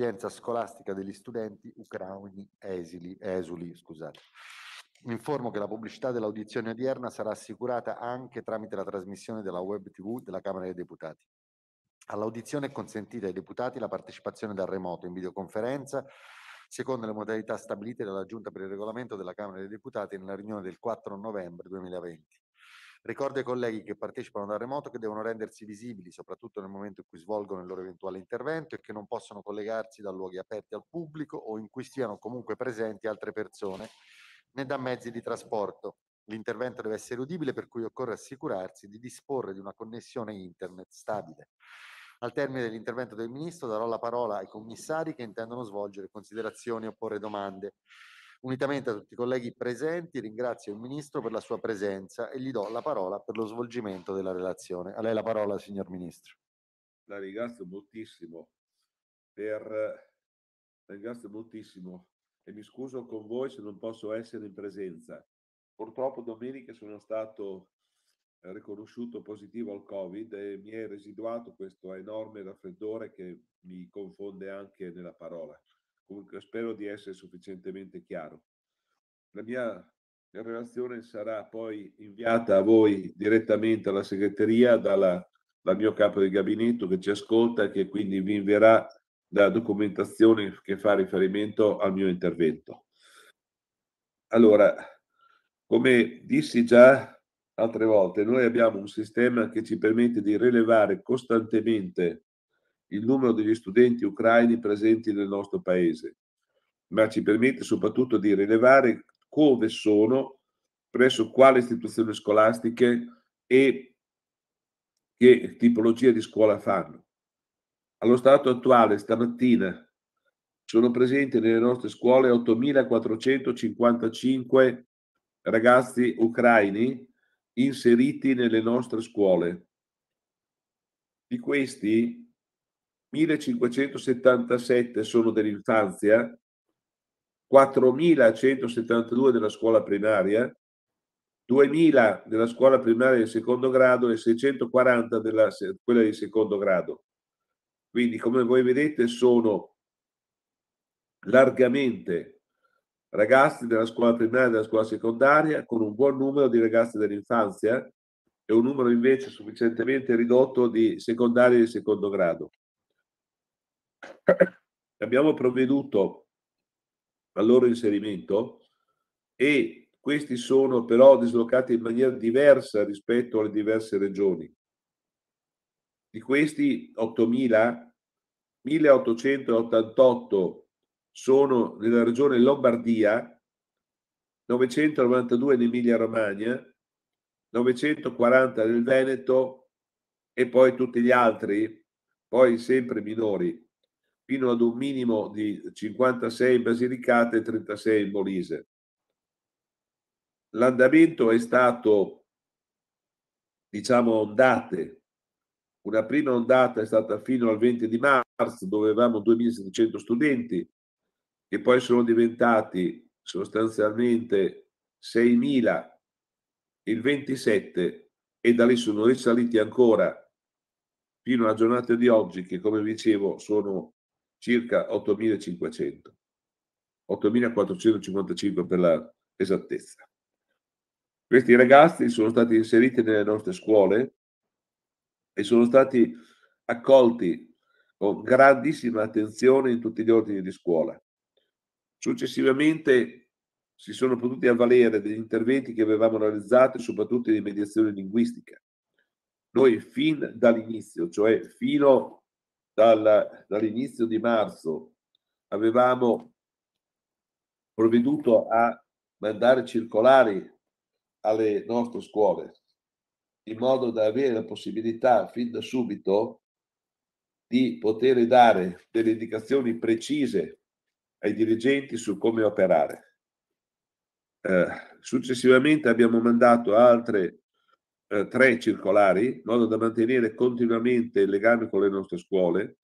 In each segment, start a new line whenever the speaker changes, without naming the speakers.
l'accoglienza scolastica degli studenti ucraini esili, esuli. Scusate. Informo che la pubblicità dell'audizione odierna sarà assicurata anche tramite la trasmissione della web TV della Camera dei Deputati. All'audizione è consentita ai deputati la partecipazione dal remoto in videoconferenza secondo le modalità stabilite dalla Giunta per il regolamento della Camera dei Deputati nella riunione del 4 novembre 2020. Ricordo ai colleghi che partecipano da remoto che devono rendersi visibili, soprattutto nel momento in cui svolgono il loro eventuale intervento e che non possono collegarsi da luoghi aperti al pubblico o in cui stiano comunque presenti altre persone né da mezzi di trasporto. L'intervento deve essere udibile, per cui occorre assicurarsi di disporre di una connessione internet stabile. Al termine dell'intervento del Ministro darò la parola ai commissari che intendono svolgere considerazioni o porre domande. Unitamente a tutti i colleghi presenti ringrazio il Ministro per la sua presenza e gli do la parola per lo svolgimento della relazione. A lei la parola, signor Ministro.
La ringrazio moltissimo, per... la ringrazio moltissimo e mi scuso con voi se non posso essere in presenza. Purtroppo domenica sono stato eh, riconosciuto positivo al Covid e mi è residuato questo enorme raffreddore che mi confonde anche nella parola. Comunque spero di essere sufficientemente chiaro. La mia relazione sarà poi inviata a voi direttamente alla segreteria dalla, dal mio capo di gabinetto che ci ascolta e che quindi vi invierà la documentazione che fa riferimento al mio intervento. Allora, come dissi già altre volte, noi abbiamo un sistema che ci permette di rilevare costantemente il numero degli studenti ucraini presenti nel nostro paese, ma ci permette soprattutto di rilevare come sono, presso quale istituzioni scolastiche e che tipologia di scuola fanno. Allo stato attuale, stamattina, sono presenti nelle nostre scuole 8.455 ragazzi ucraini inseriti nelle nostre scuole. Di questi, 1577 sono dell'infanzia, 4172 della scuola primaria, 2000 della scuola primaria del secondo grado e 640 della quella di secondo grado. Quindi, come voi vedete, sono largamente ragazzi della scuola primaria e della scuola secondaria, con un buon numero di ragazzi dell'infanzia e un numero invece sufficientemente ridotto di secondari di secondo grado abbiamo provveduto al loro inserimento e questi sono però dislocati in maniera diversa rispetto alle diverse regioni. Di questi 8.000, 1.888 sono nella regione Lombardia, 992 in Emilia-Romagna, 940 nel Veneto e poi tutti gli altri, poi sempre minori fino ad un minimo di 56 in Basilicata e 36 in Molise. L'andamento è stato, diciamo, ondate. Una prima ondata è stata fino al 20 di marzo, dove avevamo 2.700 studenti, che poi sono diventati sostanzialmente 6.000 il 27 e da lì sono risaliti ancora fino alla giornata di oggi, che come dicevo sono circa 8.500, 8.455 per la esattezza. Questi ragazzi sono stati inseriti nelle nostre scuole e sono stati accolti con grandissima attenzione in tutti gli ordini di scuola. Successivamente si sono potuti avvalere degli interventi che avevamo realizzato, soprattutto di mediazione linguistica. Noi fin dall'inizio, cioè fino dal, dall'inizio di marzo avevamo provveduto a mandare circolari alle nostre scuole in modo da avere la possibilità fin da subito di poter dare delle indicazioni precise ai dirigenti su come operare. Eh, successivamente abbiamo mandato altre eh, tre circolari in modo da mantenere continuamente il legame con le nostre scuole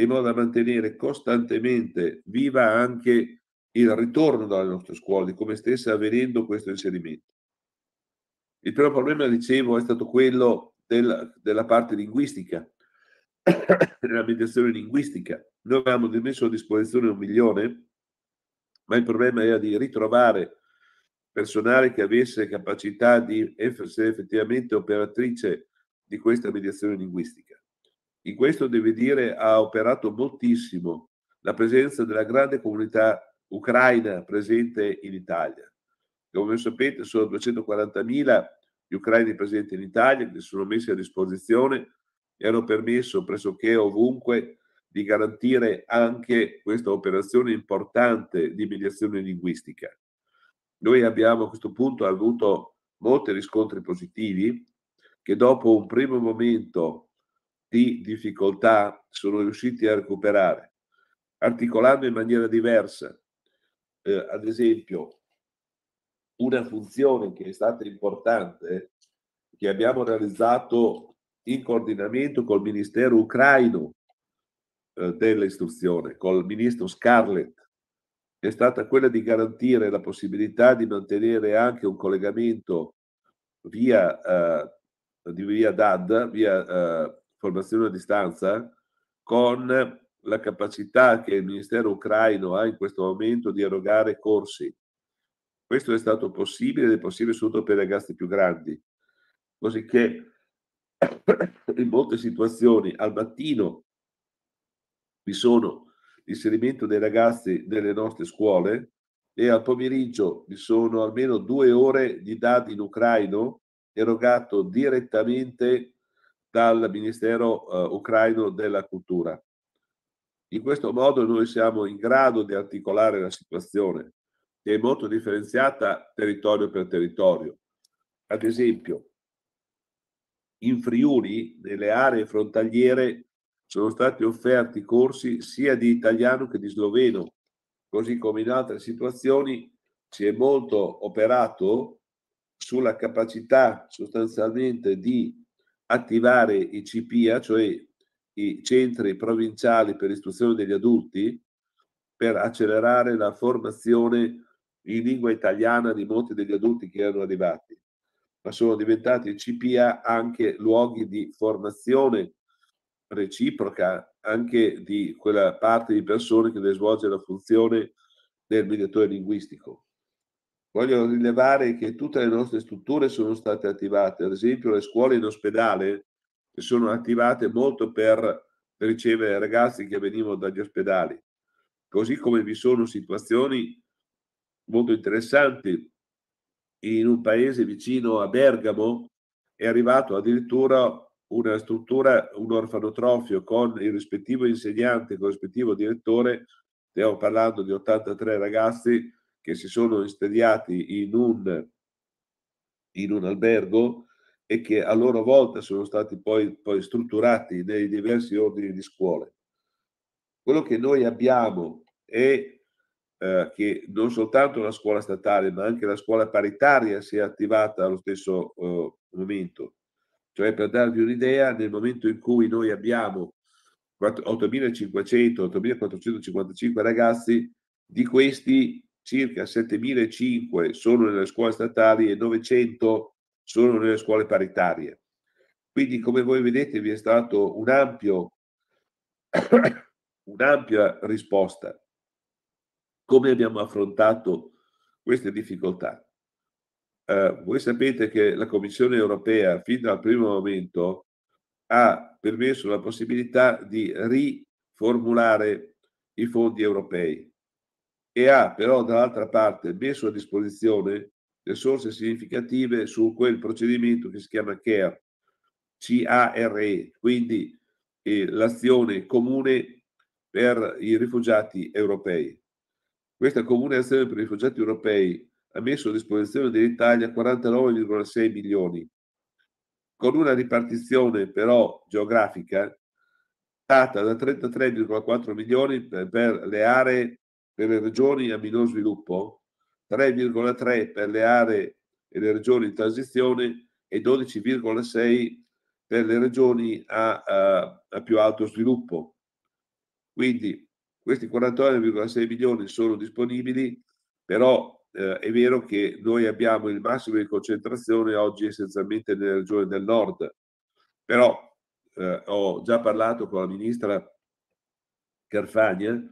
in modo da mantenere costantemente viva anche il ritorno dalle nostre scuole, come stesse avvenendo questo inserimento. Il primo problema, dicevo, è stato quello del, della parte linguistica, della mediazione linguistica. Noi avevamo messo a disposizione un milione, ma il problema era di ritrovare personale che avesse capacità di essere effettivamente operatrice di questa mediazione linguistica. In questo deve dire ha operato moltissimo la presenza della grande comunità ucraina presente in Italia. Come sapete sono 240.000 gli ucraini presenti in Italia che sono messi a disposizione e hanno permesso pressoché ovunque di garantire anche questa operazione importante di mediazione linguistica. Noi abbiamo a questo punto avuto molti riscontri positivi che dopo un primo momento di difficoltà sono riusciti a recuperare, articolando in maniera diversa, eh, ad esempio, una funzione che è stata importante, che abbiamo realizzato in coordinamento col Ministero ucraino eh, dell'istruzione, col ministro Scarlett, è stata quella di garantire la possibilità di mantenere anche un collegamento via, eh, via DAD, via eh, formazione a distanza, con la capacità che il Ministero ucraino ha in questo momento di erogare corsi. Questo è stato possibile ed è possibile soprattutto per i ragazzi più grandi. Così che in molte situazioni al mattino vi sono l'inserimento dei ragazzi nelle nostre scuole e al pomeriggio vi sono almeno due ore di dati in ucraino erogato direttamente dal Ministero uh, ucraino della cultura. In questo modo noi siamo in grado di articolare la situazione, che è molto differenziata territorio per territorio. Ad esempio, in Friuli, nelle aree frontaliere, sono stati offerti corsi sia di italiano che di sloveno, così come in altre situazioni si è molto operato sulla capacità sostanzialmente di attivare i CPA, cioè i centri provinciali per l'istruzione degli adulti, per accelerare la formazione in lingua italiana di molti degli adulti che erano arrivati, ma sono diventati CPA anche luoghi di formazione reciproca anche di quella parte di persone che deve svolgere la funzione del mediatore linguistico. Voglio rilevare che tutte le nostre strutture sono state attivate, ad esempio le scuole in ospedale che sono attivate molto per ricevere ragazzi che venivano dagli ospedali, così come vi sono situazioni molto interessanti. In un paese vicino a Bergamo è arrivato addirittura una struttura, un orfanotrofio con il rispettivo insegnante, con il rispettivo direttore, stiamo parlando di 83 ragazzi che si sono insediati in un, in un albergo e che a loro volta sono stati poi, poi strutturati nei diversi ordini di scuole. Quello che noi abbiamo è eh, che non soltanto la scuola statale, ma anche la scuola paritaria si è attivata allo stesso eh, momento. Cioè, per darvi un'idea, nel momento in cui noi abbiamo 8.500-8.455 ragazzi, di questi circa 7.500 sono nelle scuole statali e 900 sono nelle scuole paritarie. Quindi come voi vedete vi è stata un un'ampia risposta. Come abbiamo affrontato queste difficoltà? Eh, voi sapete che la Commissione europea fin dal primo momento ha permesso la possibilità di riformulare i fondi europei e ha però dall'altra parte messo a disposizione risorse significative su quel procedimento che si chiama CARE, CARE, quindi eh, l'azione comune per i rifugiati europei. Questa comune azione per i rifugiati europei ha messo a disposizione dell'Italia 49,6 milioni, con una ripartizione però geografica data da 33,4 milioni per, per le aree per le regioni a minor sviluppo, 3,3 per le aree e le regioni in transizione e 12,6 per le regioni a, a, a più alto sviluppo. Quindi questi 49,6 milioni sono disponibili, però eh, è vero che noi abbiamo il massimo di concentrazione oggi essenzialmente nelle regioni del nord, però eh, ho già parlato con la ministra Carfagna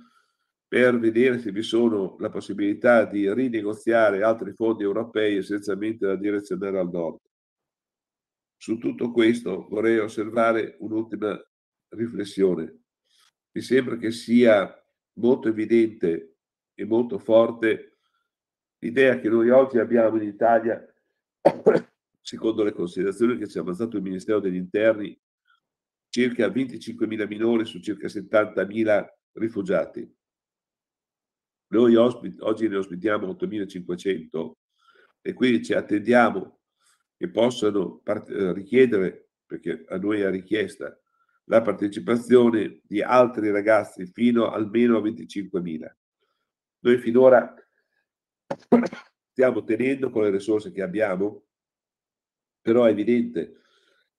per vedere se vi sono la possibilità di rinegoziare altri fondi europei essenzialmente da direzionare al nord. Su tutto questo vorrei osservare un'ultima riflessione. Mi sembra che sia molto evidente e molto forte l'idea che noi oggi abbiamo in Italia, secondo le considerazioni che ci ha avanzato il Ministero degli Interni, circa 25.000 minori su circa 70.000 rifugiati noi ospiti, oggi ne ospitiamo 8.500 e quindi ci attendiamo che possano part- eh, richiedere, perché a noi è richiesta, la partecipazione di altri ragazzi fino almeno a 25.000. Noi finora stiamo tenendo con le risorse che abbiamo, però è evidente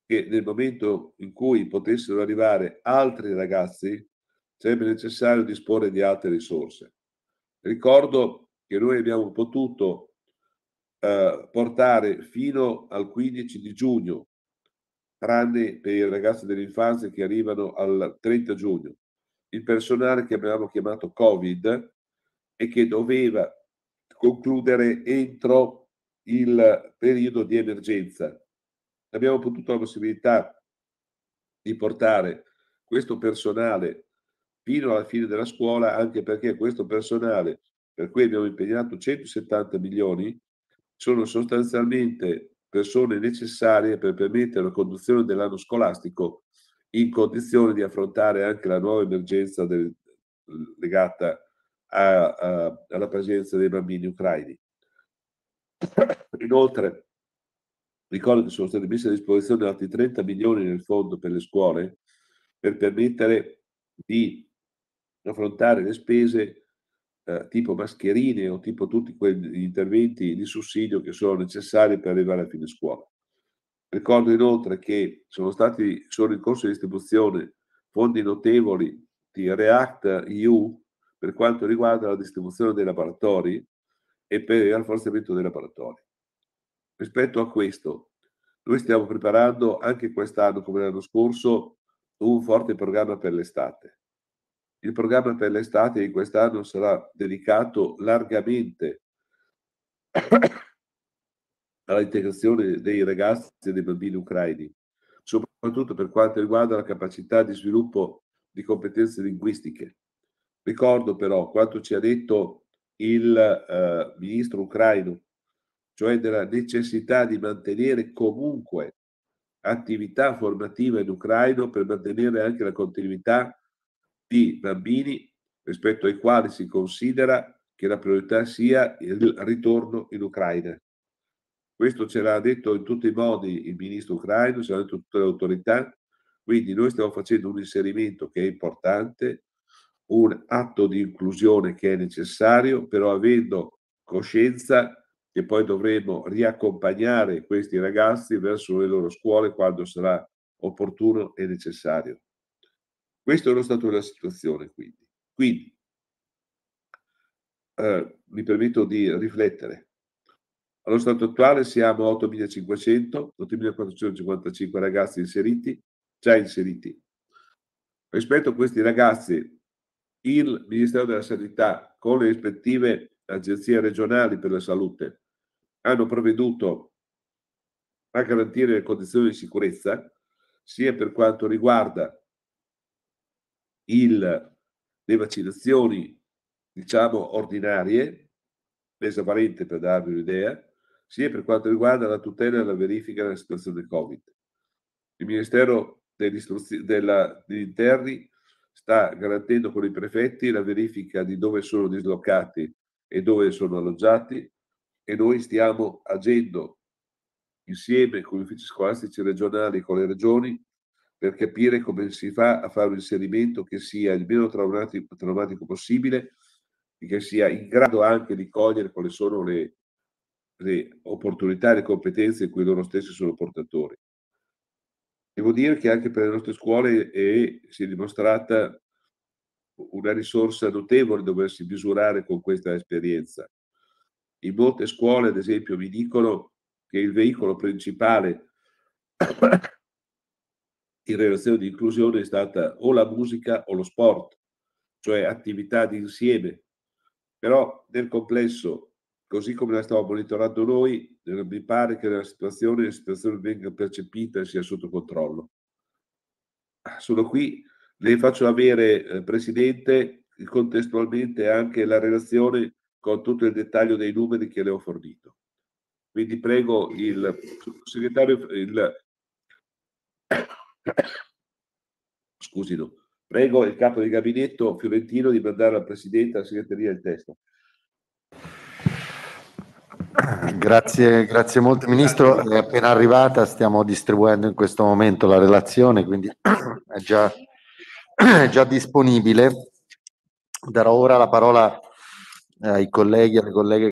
che nel momento in cui potessero arrivare altri ragazzi sarebbe necessario disporre di altre risorse. Ricordo che noi abbiamo potuto eh, portare fino al 15 di giugno, tranne per i ragazzi dell'infanzia che arrivano al 30 giugno, il personale che abbiamo chiamato Covid e che doveva concludere entro il periodo di emergenza. Abbiamo potuto la possibilità di portare questo personale fino alla fine della scuola, anche perché questo personale, per cui abbiamo impegnato 170 milioni, sono sostanzialmente persone necessarie per permettere la conduzione dell'anno scolastico in condizione di affrontare anche la nuova emergenza del, legata a, a, alla presenza dei bambini ucraini. Inoltre, ricordo che sono stati messi a disposizione altri 30 milioni nel fondo per le scuole per permettere di affrontare le spese eh, tipo mascherine o tipo tutti quegli interventi di sussidio che sono necessari per arrivare a fine scuola. Ricordo inoltre che sono stati solo in corso di distribuzione fondi notevoli di React EU per quanto riguarda la distribuzione dei laboratori e per il rafforzamento dei laboratori. Rispetto a questo, noi stiamo preparando anche quest'anno, come l'anno scorso, un forte programma per l'estate. Il programma per l'estate di quest'anno sarà dedicato largamente all'integrazione dei ragazzi e dei bambini ucraini, soprattutto per quanto riguarda la capacità di sviluppo di competenze linguistiche. Ricordo però quanto ci ha detto il eh, ministro ucraino, cioè della necessità di mantenere comunque attività formativa in ucraino per mantenere anche la continuità di bambini rispetto ai quali si considera che la priorità sia il ritorno in Ucraina. Questo ce l'ha detto in tutti i modi il ministro ucraino, ce l'ha detto tutte le autorità, quindi noi stiamo facendo un inserimento che è importante, un atto di inclusione che è necessario, però avendo coscienza che poi dovremo riaccompagnare questi ragazzi verso le loro scuole quando sarà opportuno e necessario. Questo è lo stato della situazione, quindi. Quindi, eh, mi permetto di riflettere. Allo stato attuale siamo 8.500, 8.455 ragazzi inseriti, già inseriti. Rispetto a questi ragazzi, il Ministero della Sanità, con le rispettive agenzie regionali per la salute, hanno provveduto a garantire le condizioni di sicurezza, sia per quanto riguarda il, le vaccinazioni, diciamo, ordinarie, esavalente per darvi un'idea, sia per quanto riguarda la tutela e la verifica della situazione del Covid. Il Ministero degli, Interni sta garantendo con i prefetti la verifica di dove sono dislocati e dove sono alloggiati e noi stiamo agendo insieme con gli uffici scolastici regionali, e con le regioni, per capire come si fa a fare un inserimento che sia il meno traumatico, traumatico possibile e che sia in grado anche di cogliere quali sono le, le opportunità e le competenze di cui loro stessi sono portatori. Devo dire che anche per le nostre scuole è, si è dimostrata una risorsa notevole doversi misurare con questa esperienza. In molte scuole, ad esempio, mi dicono che il veicolo principale in relazione di inclusione è stata o la musica o lo sport, cioè attività di insieme. Però nel complesso, così come la stiamo monitorando noi, mi pare che la situazione, la situazione venga percepita e sia sotto controllo. Ah, sono qui, le faccio avere, eh, Presidente, contestualmente anche la relazione con tutto il dettaglio dei numeri che le ho fornito. Quindi prego il segretario, il Scusi, no. Prego il capo di gabinetto fiorentino di mandare al Presidente e alla segreteria il testo.
Grazie, grazie molto Ministro, è appena arrivata, stiamo distribuendo in questo momento la relazione, quindi è già, è già disponibile. Darò ora la parola eh, ai colleghi e alle colleghe